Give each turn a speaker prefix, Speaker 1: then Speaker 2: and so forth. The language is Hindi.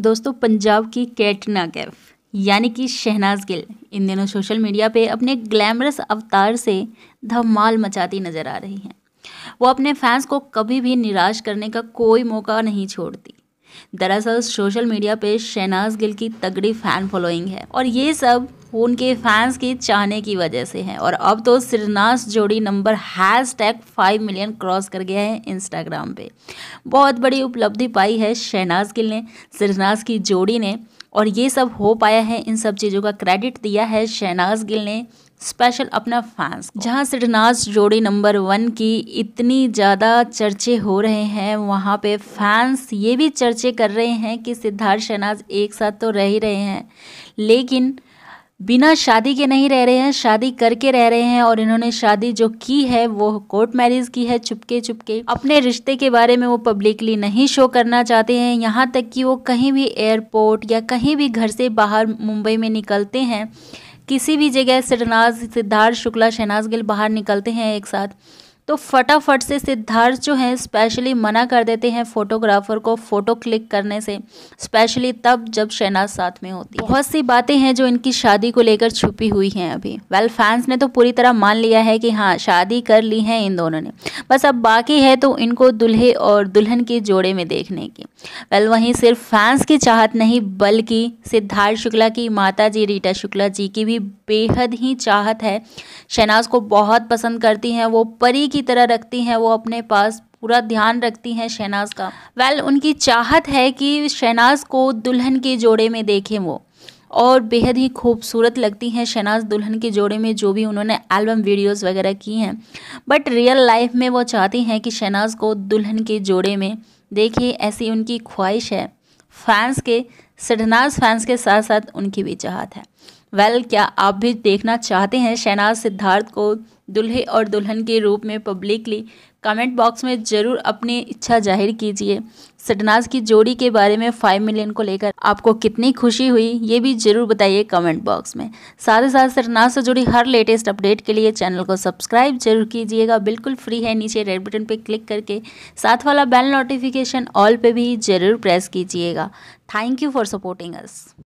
Speaker 1: दोस्तों पंजाब की कैटना कैफ यानी कि शहनाज गिल इन दिनों सोशल मीडिया पे अपने ग्लैमरस अवतार से धमाल मचाती नज़र आ रही हैं वो अपने फैंस को कभी भी निराश करने का कोई मौका नहीं छोड़ती दरअसल सोशल मीडिया पे शहनाज गिल की तगड़ी फ़ैन फॉलोइंग है और ये सब उनके फैंस की चाहने की वजह से हैं और अब तो सिरनास जोड़ी number hashtag five million cross कर गया है इंस्टाग्राम पे बहुत बड़ी उपलब्धि पाई है शहनाज गिल ने सिरनास की जोड़ी ने और ये सब हो पाया है इन सब चीज़ों का क्रेडिट दिया है शहनाज गिल ने स्पेशल अपना फैंस जहाँ सिडनाज जोड़ी नंबर वन की इतनी ज़्यादा चर्चे हो रहे हैं वहाँ पे फैंस ये भी चर्चे कर रहे हैं कि सिद्धार्थ शहनाज एक साथ तो रह ही रहे हैं लेकिन बिना शादी के नहीं रह रहे हैं शादी करके रह रहे हैं और इन्होंने शादी जो की है वो कोर्ट मैरिज की है चुपके चुपके अपने रिश्ते के बारे में वो पब्लिकली नहीं शो करना चाहते हैं यहाँ तक कि वो कहीं भी एयरपोर्ट या कहीं भी घर से बाहर मुंबई में निकलते हैं किसी भी जगह शहनाज सिद्धार्थ शुक्ला शहनाज गिल बाहर निकलते हैं एक साथ तो फटाफट से सिद्धार्थ जो हैं स्पेशली मना कर देते हैं फोटोग्राफर को फ़ोटो क्लिक करने से स्पेशली तब जब शहनाज साथ में होती बहुत सी बातें हैं जो इनकी शादी को लेकर छुपी हुई हैं अभी वेल well, फैंस ने तो पूरी तरह मान लिया है कि हाँ शादी कर ली है इन दोनों ने बस अब बाकी है तो इनको दुल्हे और दुल्हन के जोड़े में देखने की वेल well, वहीं सिर्फ फैंस की चाहत नहीं बल्कि सिद्धार्थ शुक्ला की माता जी रीटा शुक्ला जी की भी बेहद ही चाहत है शहनाज को बहुत पसंद करती हैं वो परी की की तरह रखती हैं वो अपने पास पूरा ध्यान रखती हैं शहनाज का वेल well, उनकी चाहत है कि शहनाज को दुल्हन के जोड़े में देखें वो और बेहद ही खूबसूरत लगती हैं शहनाज दुल्हन के जोड़े में जो भी उन्होंने एल्बम वीडियोस वगैरह की हैं बट रियल लाइफ में वो चाहती हैं कि शहनाज को दुल्हन के जोड़े में देखे ऐसी उनकी ख्वाहिश है फैंस के शहनाज फैंस के साथ साथ उनकी भी चाहत है वेल क्या आप भी देखना चाहते हैं शहनाज सिद्धार्थ को दुल्हे और दुल्हन के रूप में पब्लिकली कमेंट बॉक्स में ज़रूर अपनी इच्छा जाहिर कीजिए सटनाज की जोड़ी के बारे में फाइव मिलियन को लेकर आपको कितनी खुशी हुई ये भी ज़रूर बताइए कमेंट बॉक्स में साथ ही साथ सटनाज से जुड़ी हर लेटेस्ट अपडेट के लिए चैनल को सब्सक्राइब जरूर कीजिएगा बिल्कुल फ्री है नीचे रेड बटन पर क्लिक करके साथ वाला बेल नोटिफिकेशन ऑल पर भी ज़रूर प्रेस कीजिएगा thank you for supporting us